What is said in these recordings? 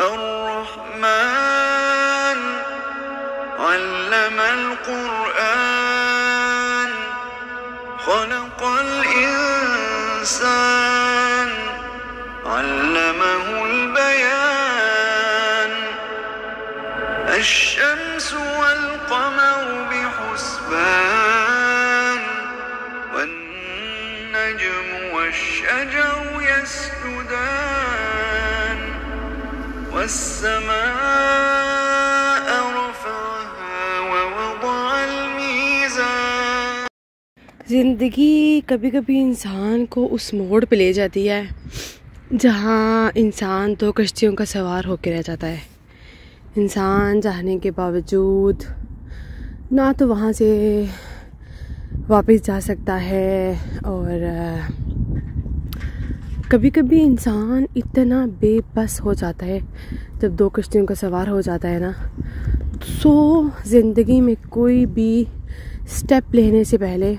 الرحمن علم القرآن والسماء ज़िंदगी कभी कभी इंसान को उस मोड़ पे ले जाती है जहाँ इंसान दो कश्तियों का सवार होकर रह जाता है इंसान जाने के बावजूद ना तो वहाँ से वापस जा सकता है और कभी कभी इंसान इतना बेबस हो जाता है जब दो कश्तियों का सवार हो जाता है ना सो तो ज़िंदगी में कोई भी स्टेप लेने से पहले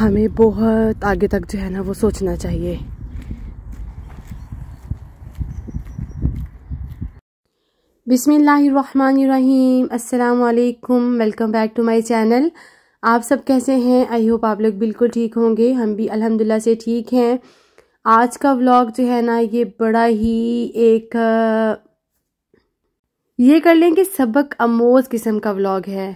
हमें बहुत आगे तक जो है ना वो सोचना चाहिए बिसमीम अल्लाम welcome back to my channel आप सब कैसे हैं आई होप आप लोग बिल्कुल ठीक होंगे हम भी अल्हम्दुलिल्लाह से ठीक हैं आज का व्लॉग जो है ना ये बड़ा ही एक ये कर लें कि सबक अमोज किस्म का व्लॉग है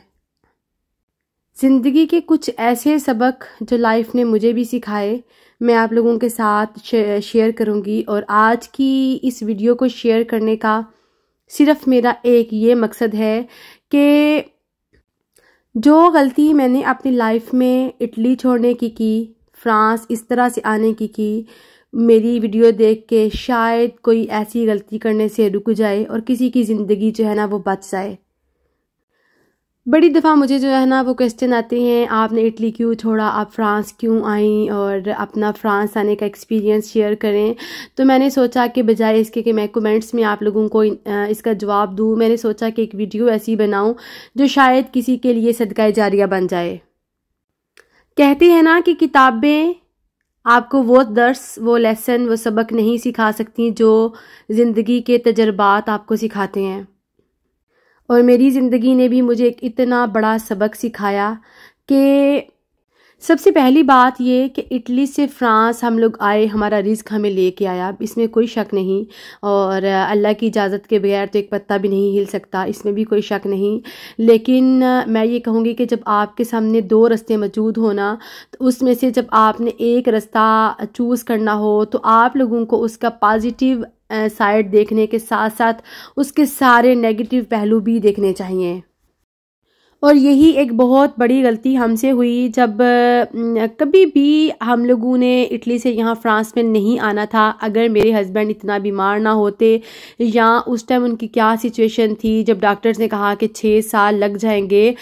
ज़िंदगी के कुछ ऐसे सबक जो लाइफ ने मुझे भी सिखाए मैं आप लोगों के साथ शेयर करूंगी और आज की इस वीडियो को शेयर करने का सिर्फ मेरा एक ये मकसद है कि जो गलती मैंने अपनी लाइफ में इटली छोड़ने की की फ्रांस इस तरह से आने की की मेरी वीडियो देख के शायद कोई ऐसी गलती करने से रुक जाए और किसी की ज़िंदगी जो है ना वो बच जाए बड़ी दफ़ा मुझे जो है ना वो क्वेश्चन आते हैं आपने इटली क्यों छोड़ा आप फ्रांस क्यों आई और अपना फ्रांस आने का एक्सपीरियंस शेयर करें तो मैंने सोचा कि बजाय इसके कि मैं कमेंट्स में आप लोगों को इसका जवाब दूँ मैंने सोचा कि एक वीडियो ऐसी बनाऊँ जो शायद किसी के लिए सदका जारिया बन जाए कहते हैं ना कि किताबें आपको वो दर्स वो लेसन वो सबक नहीं सिखा सकती जो ज़िंदगी के तजर्बात आपको सिखाते हैं और मेरी ज़िंदगी ने भी मुझे एक इतना बड़ा सबक सिखाया कि सबसे पहली बात ये कि इटली से फ्रांस हम लोग आए हमारा रिस्क हमें लेके आया इसमें कोई शक नहीं और अल्लाह की इजाज़त के बगैर तो एक पत्ता भी नहीं हिल सकता इसमें भी कोई शक नहीं लेकिन मैं ये कहूँगी कि जब आपके सामने दो रास्ते मौजूद होना तो उसमें से जब आपने एक रास्ता चूज़ करना हो तो आप लोगों को उसका पॉजिटिव साइड देखने के साथ साथ उसके सारे नेगेटिव पहलू भी देखने चाहिए और यही एक बहुत बड़ी गलती हमसे हुई जब कभी भी हम लोगों ने इटली से यहाँ फ्रांस में नहीं आना था अगर मेरे हस्बैंड इतना बीमार ना होते या उस टाइम उनकी क्या सिचुएशन थी जब डॉक्टर्स ने कहा कि छः साल लग जाएंगे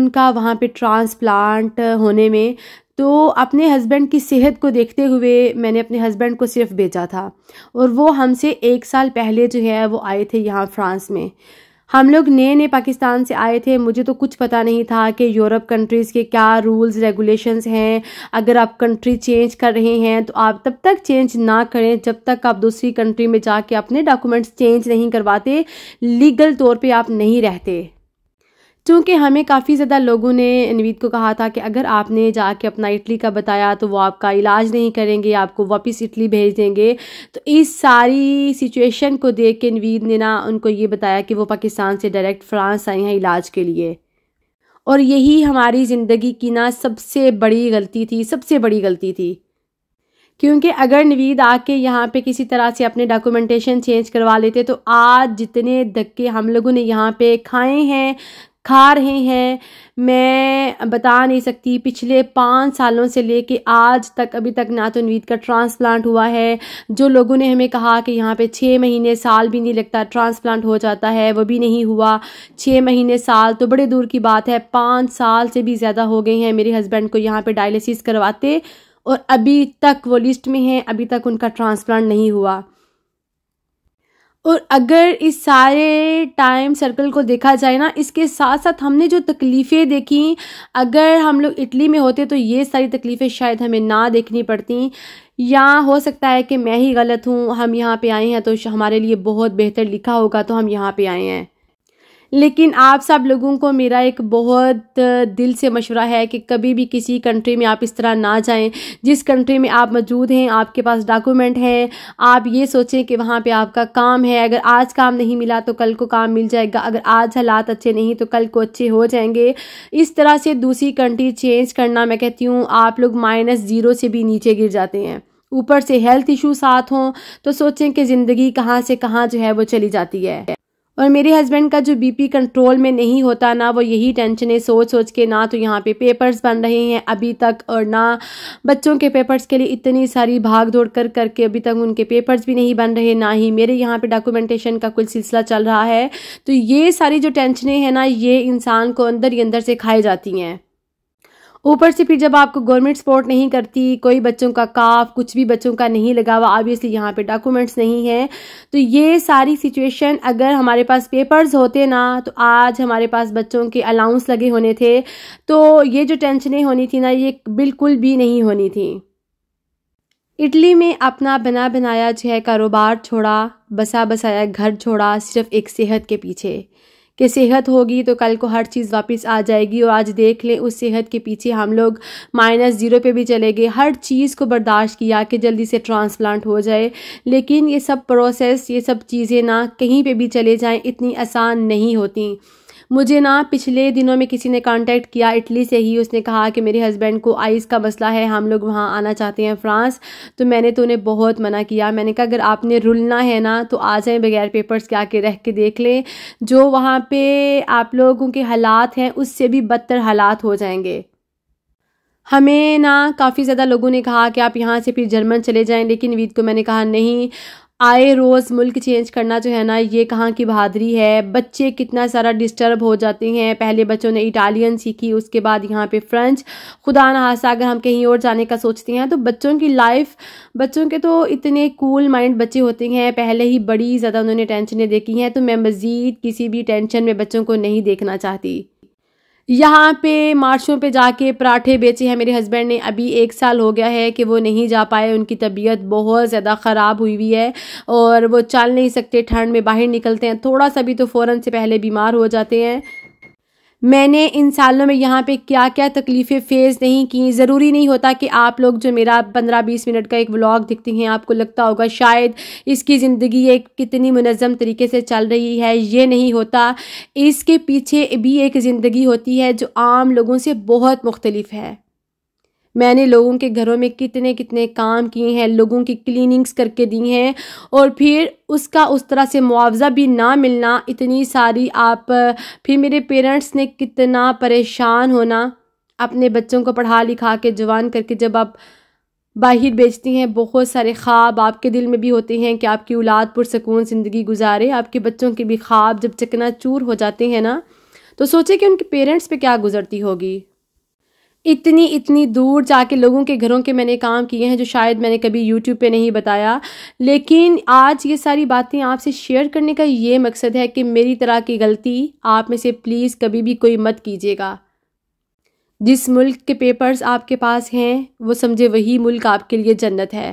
उनका वहाँ पे ट्रांसप्लांट होने में तो अपने हस्बैंड की सेहत को देखते हुए मैंने अपने हस्बैंड को सिर्फ भेजा था और वो हमसे एक साल पहले जो है वो आए थे यहाँ फ्रांस में हम लोग नए नए पाकिस्तान से आए थे मुझे तो कुछ पता नहीं था कि यूरोप कंट्रीज़ के क्या रूल्स रेगुलेशंस हैं अगर आप कंट्री चेंज कर रहे हैं तो आप तब तक चेंज ना करें जब तक आप दूसरी कंट्री में जाके अपने डॉक्यूमेंट्स चेंज नहीं करवाते लीगल तौर पर आप नहीं रहते चूँकि हमें काफ़ी ज़्यादा लोगों ने नवीद को कहा था कि अगर आपने जाके अपना इटली का बताया तो वो आपका इलाज नहीं करेंगे आपको वापस इटली भेज देंगे तो इस सारी सिचुएशन को देख के नवीद ने ना उनको ये बताया कि वो पाकिस्तान से डायरेक्ट फ्रांस आई हैं इलाज के लिए और यही हमारी ज़िंदगी की ना सबसे बड़ी गलती थी सबसे बड़ी गलती थी क्योंकि अगर नवीद आके यहाँ पे किसी तरह से अपने डॉक्यूमेंटेशन चेंज करवा लेते तो आज जितने धक्के हम लोगों ने यहाँ पे खाए हैं खा रहे हैं मैं बता नहीं सकती पिछले पाँच सालों से लेके आज तक अभी तक ना तो नवीद का ट्रांसप्लांट हुआ है जो लोगों ने हमें कहा कि यहाँ पे छः महीने साल भी नहीं लगता ट्रांसप्लांट हो जाता है वो भी नहीं हुआ छः महीने साल तो बड़े दूर की बात है पाँच साल से भी ज़्यादा हो गए हैं मेरे हस्बैंड को यहाँ पर डायलिसिस करवाते और अभी तक वो लिस्ट में हैं अभी तक उनका ट्रांसप्लांट नहीं हुआ और अगर इस सारे टाइम सर्कल को देखा जाए ना इसके साथ साथ हमने जो तकलीफ़ें देखी अगर हम लोग इटली में होते तो ये सारी तकलीफ़ें शायद हमें ना देखनी पड़ती या हो सकता है कि मैं ही गलत हूँ हम यहाँ पे आए हैं तो हमारे लिए बहुत बेहतर लिखा होगा तो हम यहाँ पे आए हैं लेकिन आप सब लोगों को मेरा एक बहुत दिल से मशवरा है कि कभी भी किसी कंट्री में आप इस तरह ना जाएं जिस कंट्री में आप मौजूद हैं आपके पास डॉक्यूमेंट हैं आप ये सोचें कि वहाँ पे आपका काम है अगर आज काम नहीं मिला तो कल को काम मिल जाएगा अगर आज हालात अच्छे नहीं तो कल को अच्छे हो जाएंगे इस तरह से दूसरी कंट्री चेंज करना मैं कहती हूँ आप लोग माइनस ज़ीरो से भी नीचे गिर जाते हैं ऊपर से हेल्थ इशू साथ हों तो सोचें कि ज़िंदगी कहाँ से कहाँ जो है वो चली जाती है और मेरे हस्बैंड का जो बीपी कंट्रोल में नहीं होता ना वो यही टेंशन है सोच सोच के ना तो यहाँ पे पेपर्स बन रहे हैं अभी तक और ना बच्चों के पेपर्स के लिए इतनी सारी भाग दौड़ कर करके अभी तक उनके पेपर्स भी नहीं बन रहे ना ही मेरे यहाँ पे डॉक्यूमेंटेशन का कुछ सिलसिला चल रहा है तो ये सारी जो टेंशनें हैं ना ये इंसान को अंदर ही अंदर से खाई जाती हैं ऊपर से फिर जब आपको गवर्नमेंट सपोर्ट नहीं करती कोई बच्चों का काफ कुछ भी बच्चों का नहीं लगा हुआ ऑब्वियसली यहाँ पे डॉक्यूमेंट्स नहीं है तो ये सारी सिचुएशन अगर हमारे पास पेपर्स होते ना तो आज हमारे पास बच्चों के अलाउंस लगे होने थे तो ये जो टेंशनें होनी थी ना ये बिल्कुल भी नहीं होनी थी इटली में अपना बना बनाया जो है कारोबार छोड़ा बसा बसाया घर छोड़ा सिर्फ एक सेहत के पीछे कि सेहत होगी तो कल को हर चीज़ वापस आ जाएगी और आज देख लें उस सेहत के पीछे हम लोग माइनस ज़ीरो पे भी चले गए हर चीज़ को बर्दाश्त किया कि जल्दी से ट्रांसप्लांट हो जाए लेकिन ये सब प्रोसेस ये सब चीज़ें ना कहीं पर भी चले जाएँ इतनी आसान नहीं होती मुझे ना पिछले दिनों में किसी ने कांटेक्ट किया इटली से ही उसने कहा कि मेरे हस्बैंड को आइस का मसला है हम लोग वहाँ आना चाहते हैं फ्रांस तो मैंने तो उन्हें बहुत मना किया मैंने कहा अगर आपने रुलना है ना तो आ जाएँ बगैर पेपर्स के आके रह के देख लें जो वहाँ पर आप लोगों के हालात हैं उससे भी बदतर हालात हो जाएंगे हमें ना काफ़ी ज़्यादा लोगों ने कहा कि आप यहाँ से फिर जर्मन चले जाएं लेकिन वीद को मैंने कहा नहीं आए रोज़ मुल्क चेंज करना जो है ना ये कहाँ की बहादरी है बच्चे कितना सारा डिस्टर्ब हो जाते हैं पहले बच्चों ने इटालियन सीखी उसके बाद यहाँ पे फ्रेंच खुदा ना हादसा अगर हम कहीं और जाने का सोचते हैं तो बच्चों की लाइफ बच्चों के तो इतने कूल माइंड बच्चे होते हैं पहले ही बड़ी ज़्यादा उन्होंने टेंशनें देखी हैं तो मैं मज़ीद किसी भी टेंशन में बच्चों को नहीं देखना चाहती यहाँ पे मार्शों पे जाके पराठे बेचे हैं मेरे हस्बैंड ने अभी एक साल हो गया है कि वो नहीं जा पाए उनकी तबीयत बहुत ज़्यादा ख़राब हुई हुई है और वो चल नहीं सकते ठंड में बाहर निकलते हैं थोड़ा सा भी तो फ़ौरन से पहले बीमार हो जाते हैं मैंने इन सालों में यहाँ पे क्या क्या तकलीफ़ें फेस नहीं की ज़रूरी नहीं होता कि आप लोग जो मेरा पंद्रह बीस मिनट का एक व्लॉग दिखती हैं आपको लगता होगा शायद इसकी ज़िंदगी एक कितनी मुनज़म तरीके से चल रही है ये नहीं होता इसके पीछे भी एक ज़िंदगी होती है जो आम लोगों से बहुत मुख्तलिफ है मैंने लोगों के घरों में कितने कितने काम किए हैं लोगों की क्लीनिंग्स करके दी हैं और फिर उसका उस तरह से मुआवजा भी ना मिलना इतनी सारी आप फिर मेरे पेरेंट्स ने कितना परेशान होना अपने बच्चों को पढ़ा लिखा के जवान करके जब आप बाहर बेचती हैं बहुत सारे ख्वाब आपके दिल में भी होते हैं कि आपकी औलाद पुरसकून ज़िंदगी गुजारे आपके बच्चों के भी ख्वाब जब चकना चूर हो जाते हैं ना तो सोचे कि उनके पेरेंट्स पे क्या गुजरती होगी इतनी इतनी दूर जाके लोगों के घरों के मैंने काम किए हैं जो शायद मैंने कभी यूट्यूब पे नहीं बताया लेकिन आज ये सारी बातें आपसे शेयर करने का ये मकसद है कि मेरी तरह की गलती आप में से प्लीज़ कभी भी कोई मत कीजिएगा जिस मुल्क के पेपर्स आपके पास हैं वो समझे वही मुल्क आपके लिए जन्नत है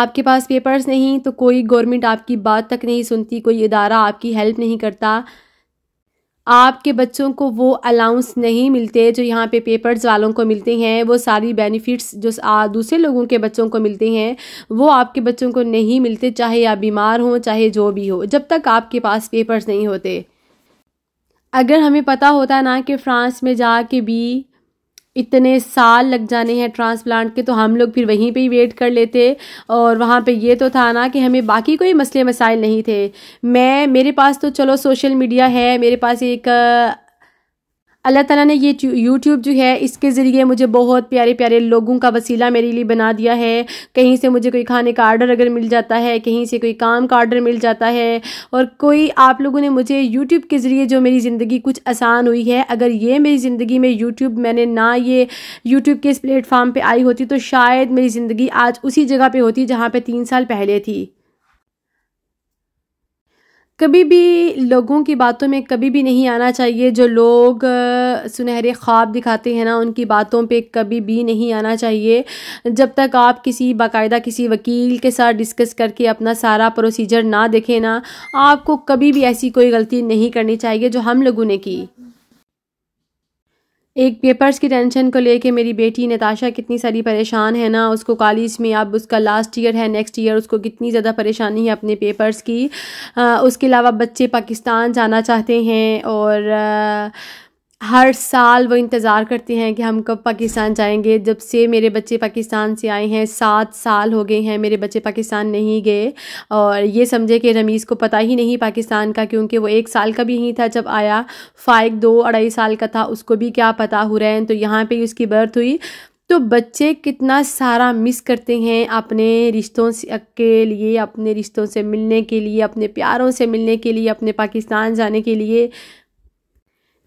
आपके पास पेपर्स नहीं तो कोई गवर्नमेंट आपकी बात तक नहीं सुनती कोई इदारा आपकी हेल्प नहीं करता आपके बच्चों को वो अलाउंस नहीं मिलते जो यहाँ पे पेपर्स वालों को मिलते हैं वो सारी बेनिफिट्स जो दूसरे लोगों के बच्चों को मिलते हैं वो आपके बच्चों को नहीं मिलते चाहे आप बीमार हों चाहे जो भी हो जब तक आपके पास पेपर्स नहीं होते अगर हमें पता होता ना कि फ्रांस में जा के भी इतने साल लग जाने हैं ट्रांसप्लांट के तो हम लोग फिर वहीं पे ही वेट कर लेते और वहाँ पे ये तो था ना कि हमें बाकी कोई मसले मसाइल नहीं थे मैं मेरे पास तो चलो सोशल मीडिया है मेरे पास एक अल्लाह ताला ने ये यूट्यूब जो है इसके ज़रिए मुझे बहुत प्यारे प्यारे लोगों का वसीला मेरे लिए बना दिया है कहीं से मुझे कोई खाने का आर्डर अगर मिल जाता है कहीं से कोई काम का आर्डर मिल जाता है और कोई आप लोगों ने मुझे यूट्यूब के ज़रिए जो मेरी ज़िंदगी कुछ आसान हुई है अगर ये मेरी ज़िंदगी में यूट्यूब मैंने ना ये यूट्यूब के इस प्लेटफार्म पर आई होती तो शायद मेरी ज़िंदगी आज उसी जगह पर होती जहाँ पर तीन साल पहले थी कभी भी लोगों की बातों में कभी भी नहीं आना चाहिए जो लोग सुनहरे ख्वाब दिखाते हैं ना उनकी बातों पे कभी भी नहीं आना चाहिए जब तक आप किसी बाकायदा किसी वकील के साथ डिस्कस करके अपना सारा प्रोसीजर ना देखें ना आपको कभी भी ऐसी कोई गलती नहीं करनी चाहिए जो हम लोगों ने की एक पेपर्स की टेंशन को लेके मेरी बेटी नताशा कितनी सारी परेशान है ना उसको कॉलेज में अब उसका लास्ट ईयर है नेक्स्ट ईयर उसको कितनी ज़्यादा परेशानी है अपने पेपर्स की आ, उसके अलावा बच्चे पाकिस्तान जाना चाहते हैं और आ, हर साल वो इंतज़ार करते हैं कि हम कब पाकिस्तान जाएंगे जब से मेरे बच्चे पाकिस्तान से आए हैं सात साल हो गए हैं मेरे बच्चे पाकिस्तान नहीं गए और ये समझे कि रमीज़ को पता ही नहीं पाकिस्तान का क्योंकि वो एक साल का भी नहीं था जब आया फ़ाइक दो अढ़ाई साल का था उसको भी क्या पता हो रहा है तो यहाँ पर उसकी बर्थ हुई तो बच्चे कितना सारा मिस करते हैं अपने रिश्तों से के लिए अपने रिश्तों से मिलने के लिए अपने प्यारों से मिलने के लिए अपने पाकिस्तान जाने के लिए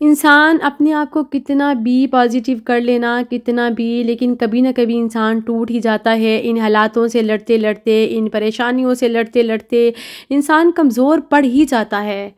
इंसान अपने आप को कितना भी पॉजिटिव कर लेना कितना भी लेकिन कभी ना कभी इंसान टूट ही जाता है इन हालातों से लड़ते लड़ते इन परेशानियों से लड़ते लड़ते इंसान कमज़ोर पड़ ही जाता है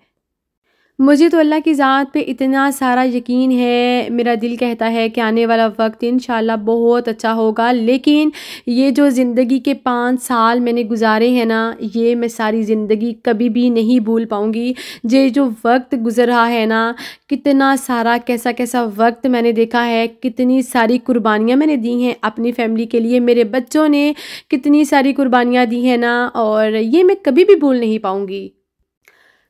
मुझे तो अल्लाह की ज़ात पे इतना सारा यकीन है मेरा दिल कहता है कि आने वाला वक्त इन बहुत अच्छा होगा लेकिन ये जो ज़िंदगी के पाँच साल मैंने गुजारे हैं ना ये मैं सारी ज़िंदगी कभी भी नहीं भूल पाऊँगी ये जो वक्त गुजर रहा है ना कितना सारा कैसा कैसा वक्त मैंने देखा है कितनी सारी कुर्बानियाँ मैंने दी हैं अपनी फ़ैमिली के लिए मेरे बच्चों ने कितनी सारी कुर्बानियाँ दी हैं ना और ये मैं कभी भी भूल नहीं पाऊँगी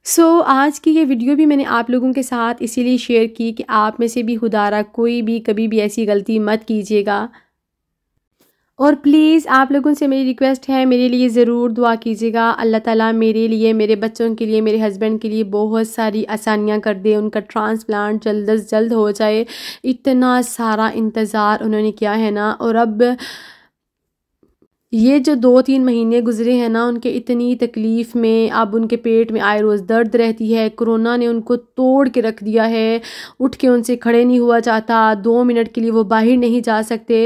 सो so, आज की ये वीडियो भी मैंने आप लोगों के साथ इसीलिए शेयर की कि आप में से भी खुदारा कोई भी कभी भी ऐसी गलती मत कीजिएगा और प्लीज़ आप लोगों से मेरी रिक्वेस्ट है मेरे लिए ज़रूर दुआ कीजिएगा अल्लाह ताला मेरे लिए मेरे बच्चों के लिए मेरे हस्बैंड के लिए बहुत सारी आसानियाँ कर दे उनका ट्रांसप्लांट जल्द अज जल्द हो जाए इतना सारा इंतज़ार उन्होंने किया है ना और अब ये जो दो तीन महीने गुजरे हैं ना उनके इतनी तकलीफ़ में अब उनके पेट में आए रोज़ दर्द रहती है कोरोना ने उनको तोड़ के रख दिया है उठ के उनसे खड़े नहीं हुआ जाता दो मिनट के लिए वो बाहर नहीं जा सकते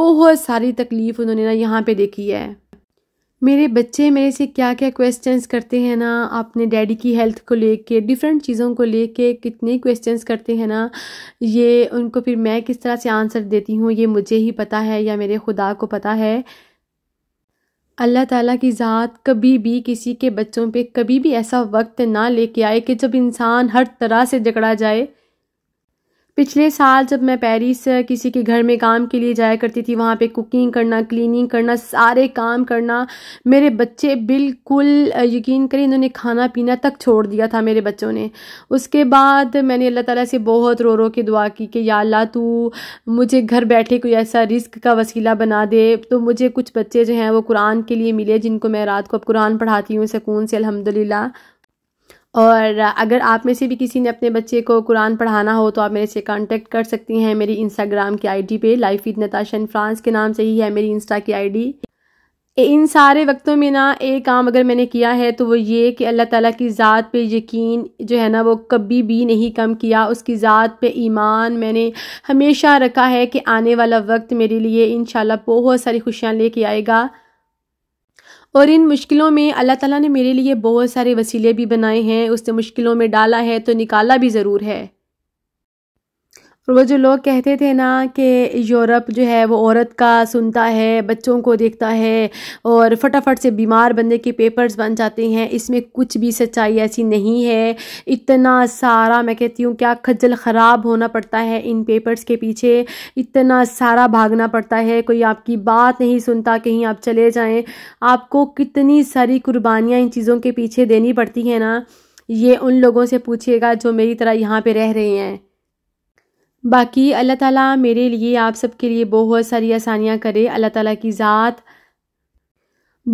बहुत सारी तकलीफ़ उन्होंने ना यहाँ पे देखी है मेरे बच्चे मेरे से क्या क्या क्वेश्चंस करते हैं ना अपने डैडी की हेल्थ को लेके डिफरेंट चीज़ों को लेके कितने क्वेश्चंस करते हैं ना ये उनको फिर मैं किस तरह से आंसर देती हूँ ये मुझे ही पता है या मेरे खुदा को पता है अल्लाह ताला की ज़ात कभी भी किसी के बच्चों पे कभी भी ऐसा वक्त ना लेके आए कि जब इंसान हर तरह से जकड़ा जाए पिछले साल जब मैं पेरिस किसी के घर में काम के लिए जाया करती थी वहाँ पे कुकिंग करना क्लीनिंग करना सारे काम करना मेरे बच्चे बिल्कुल यकीन करें इन्होंने खाना पीना तक छोड़ दिया था मेरे बच्चों ने उसके बाद मैंने अल्लाह ताला से बहुत रो रो के दुआ की कि या अल्लाह तू मुझे घर बैठे कोई ऐसा रिस्क का वसीला बना दे तो मुझे कुछ बच्चे जो हैं वो कुरान के लिए मिले जिनको मैं रात को अब कुरान पढ़ाती हूँ सकून से अलहमदिल्ला और अगर आप में से भी किसी ने अपने बच्चे को कुरान पढ़ाना हो तो आप मेरे से कांटेक्ट कर सकती हैं मेरी इंस्टाग्राम की आईडी पे life with Natasha in France के नाम से ही है मेरी इंस्टा की आईडी इन सारे वक्तों में ना एक काम अगर मैंने किया है तो वो ये कि अल्लाह ताला की ज़ात पे यकीन जो है ना वो कभी भी नहीं कम किया उसकी ज़ात पे ईमान मैंने हमेशा रखा है कि आने वाला वक्त मेरे लिए इन बहुत सारी खुशियाँ लेके आएगा और इन मुश्किलों में अल्लाह ताला ने मेरे लिए बहुत सारे वसीले भी बनाए हैं उसने मुश्किलों में डाला है तो निकाला भी ज़रूर है वो जो लोग कहते थे ना कि यूरोप जो है वो औरत का सुनता है बच्चों को देखता है और फटाफट से बीमार बंदे के पेपर्स बन जाते हैं इसमें कुछ भी सच्चाई ऐसी नहीं है इतना सारा मैं कहती हूँ क्या खजल ख़राब होना पड़ता है इन पेपर्स के पीछे इतना सारा भागना पड़ता है कोई आपकी बात नहीं सुनता कहीं आप चले जाएँ आपको कितनी सारी कुर्बानियाँ इन चीज़ों के पीछे देनी पड़ती हैं ना ये उन लोगों से पूछिएगा जो मेरी तरह यहाँ पर रह रहे हैं बाकी अल्लाह ताला मेरे लिए आप सबके लिए बहुत सारी आसानियाँ करे अल्लाह ताला की ज़ात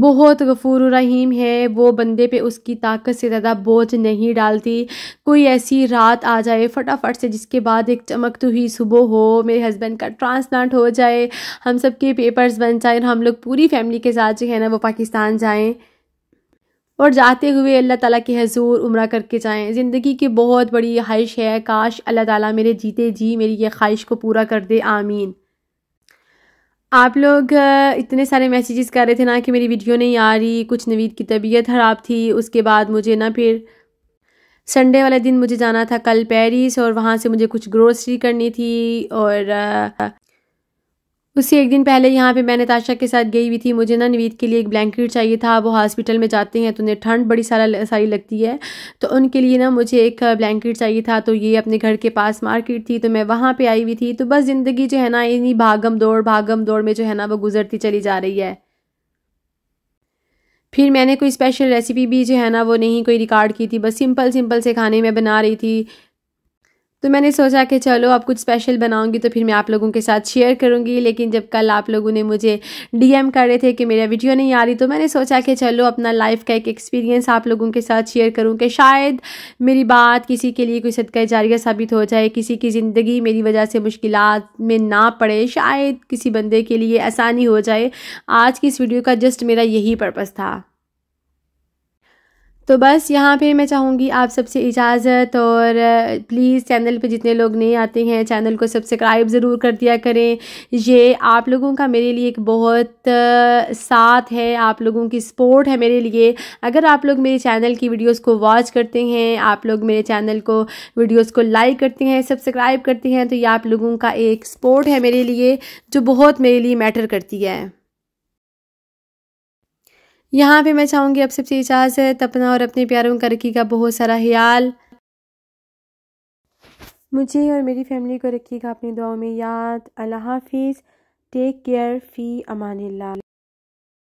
बहुत गफूर रहीम है वो बंदे पे उसकी ताकत से ज़्यादा बोझ नहीं डालती कोई ऐसी रात आ जाए फटाफट से जिसके बाद एक चमकती हुई सुबह हो मेरे हस्बैंड का ट्रांसप्लांट हो जाए हम सब के पेपर्स बन जाए और हम लोग पूरी फैमिली के साथ जो है ना वो पाकिस्तान जाएँ और जाते हुए अल्लाह ताला के हजूर उम्र करके जाएं ज़िंदगी की बहुत बड़ी ख्वाहिश है काश अल्लाह ताला मेरे जीते जी मेरी ये ख्वाहिश को पूरा कर दे आमीन आप लोग इतने सारे मैसेजेस कर रहे थे ना कि मेरी वीडियो नहीं आ रही कुछ नवीद की तबीयत ख़राब थी उसके बाद मुझे ना फिर संडे वाले दिन मुझे जाना था कल पेरिस और वहाँ से मुझे कुछ ग्रोसरी करनी थी और उससे एक दिन पहले यहाँ पे मैं नताशा के साथ गई हुई थी मुझे ना नवीद के लिए एक ब्लैंकेट चाहिए था वो हॉस्पिटल में जाते हैं तो उन्हें ठंड बड़ी सारा सारी लगती है तो उनके लिए ना मुझे एक ब्लैंकेट चाहिए था तो ये अपने घर के पास मार्केट थी तो मैं वहाँ पर आई हुई थी तो बस ज़िंदगी जो है ना इन्हीं भागम दौड़ भागम दौड़ में जो है ना वो गुजरती चली जा रही है फिर मैंने कोई स्पेशल रेसिपी भी जो है ना वो नहीं कोई रिकॉर्ड की थी बस सिंपल सिंपल से खाने में बना रही थी तो मैंने सोचा कि चलो अब कुछ स्पेशल बनाऊंगी तो फिर मैं आप लोगों के साथ शेयर करूंगी लेकिन जब कल आप लोगों ने मुझे डीएम कर रहे थे कि मेरा वीडियो नहीं आ रही तो मैंने सोचा कि चलो अपना लाइफ का एक एक्सपीरियंस आप लोगों के साथ शेयर करूं कि शायद मेरी बात किसी के लिए कोई सदका जारिया साबित हो जाए किसी की ज़िंदगी मेरी वजह से मुश्किल में ना पड़े शायद किसी बंदे के लिए आसानी हो जाए आज की इस वीडियो का जस्ट मेरा यही पर्पज़ था तो बस यहाँ पे मैं चाहूँगी आप सबसे इजाज़त और प्लीज़ चैनल पे जितने लोग नए आते हैं चैनल को सब्सक्राइब ज़रूर कर दिया करें ये आप लोगों का मेरे लिए एक बहुत साथ है आप लोगों की सपोर्ट है मेरे लिए अगर आप लोग मेरे चैनल की वीडियोस को वॉच करते हैं आप लोग मेरे चैनल को वीडियोस को लाइक करते हैं सब्सक्राइब करते हैं तो ये आप लोगों का एक सपोर्ट है मेरे लिए जो बहुत मेरे लिए मैटर करती है यहाँ पे मैं चाहूँगी आप सबसे इजाज़त अपना और अपने प्यारों का बहुत सारा ख्याल मुझे और मेरी फैमिली को रखिएगा अपनी दुआओं में याद अल्लाह हाफिज़ टेक केयर फ़ी अमान